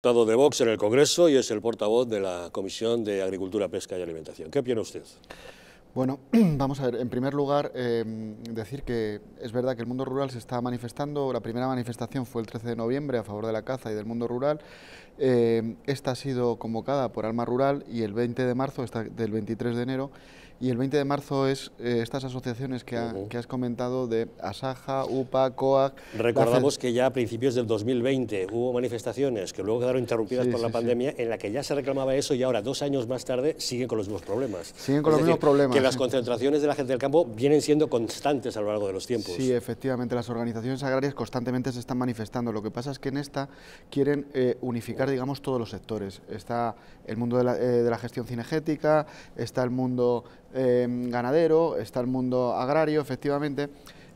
de Vox en el Congreso y es el portavoz de la Comisión de Agricultura, Pesca y Alimentación. ¿Qué opina usted? Bueno, vamos a ver, en primer lugar, eh, decir que es verdad que el mundo rural se está manifestando, la primera manifestación fue el 13 de noviembre a favor de la caza y del mundo rural, eh, esta ha sido convocada por Alma Rural y el 20 de marzo, esta, del 23 de enero, y el 20 de marzo es eh, estas asociaciones que, has comentado de ASAJA, UPA, COAC. Recordamos que ya a principios del 2020 hubo manifestaciones que luego quedaron interrumpidas por la pandemia, en la que ya se reclamaba eso y ahora, dos años más tarde, siguen con los mismos problemas. Siguen con los mismos problemas. Que las concentraciones de la gente del campo vienen siendo constantes a lo largo de los tiempos. Sí, efectivamente, las organizaciones agrarias constantemente se están manifestando. Lo que pasa es que en esta quieren eh, unificar, digamos, todos los sectores. Está el mundo de la, eh, de la gestión cinegética, está el mundo Em, ganadero, está el mundo agrario, efectivamente,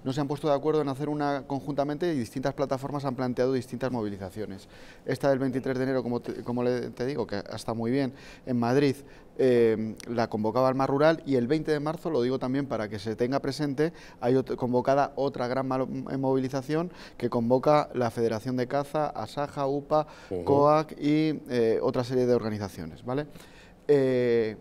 no se han puesto de acuerdo en hacer una conjuntamente y distintas plataformas han planteado distintas movilizaciones. Esta del 23 de enero, como te, como te digo, que está muy bien, en Madrid em, la convocaba el Mar Rural y el 20 de marzo, lo digo también para que se tenga presente, hay convocada otra gran eh, movilización que convoca la Federación de Caza, ASAJA, UPA, COAC y eh, otra serie de organizaciones. ¿vale? Eh,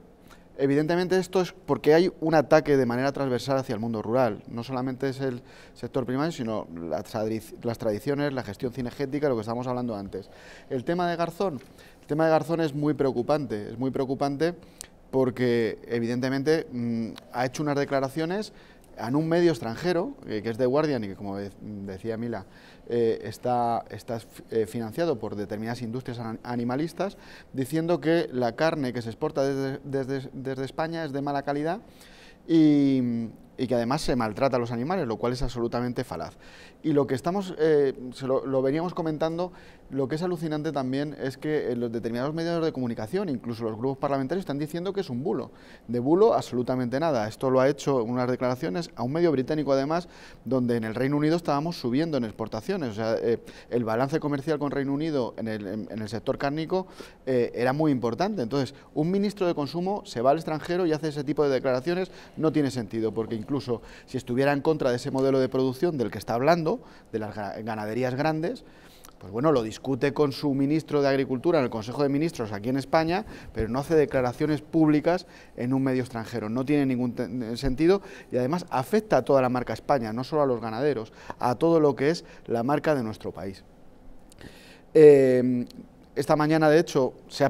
Evidentemente esto es porque hay un ataque de manera transversal hacia el mundo rural. No solamente es el sector primario, sino las, tradiciones, la gestión cinegética, lo que estábamos hablando antes. El tema de Garzón, el tema de Garzón es muy preocupante, es muy preocupante porque evidentemente mm, ha hecho unas declaraciones en un medio extranjero, eh, que es de Guardian y que, como decía Mila, eh, está, eh, financiado por determinadas industrias animalistas, diciendo que la carne que se exporta desde, desde España es de mala calidad y, y que además se maltrata a los animales, lo cual es absolutamente falaz. Y lo que estamos, eh, lo, veníamos comentando, lo que es alucinante también es que eh, los determinados medios de comunicación, incluso los grupos parlamentarios, están diciendo que es un bulo. De bulo, absolutamente nada. Esto lo ha hecho unas declaraciones a un medio británico, además, donde en el Reino Unido estábamos subiendo en exportaciones. O sea, eh, el balance comercial con Reino Unido en el, sector cárnico era muy importante. Entonces, un ministro de consumo se va al extranjero y hace ese tipo de declaraciones, no tiene sentido, porque incluso si estuviera en contra de ese modelo de producción del que está hablando, de las ganaderías grandes, pues bueno, lo discute con su ministro de Agricultura en el Consejo de Ministros aquí en España, pero no hace declaraciones públicas en un medio extranjero. No tiene ningún eh, sentido y además afecta a toda la marca España, no solo a los ganaderos, a todo lo que es la marca de nuestro país. Eh, esta mañana, de hecho, se ha pedido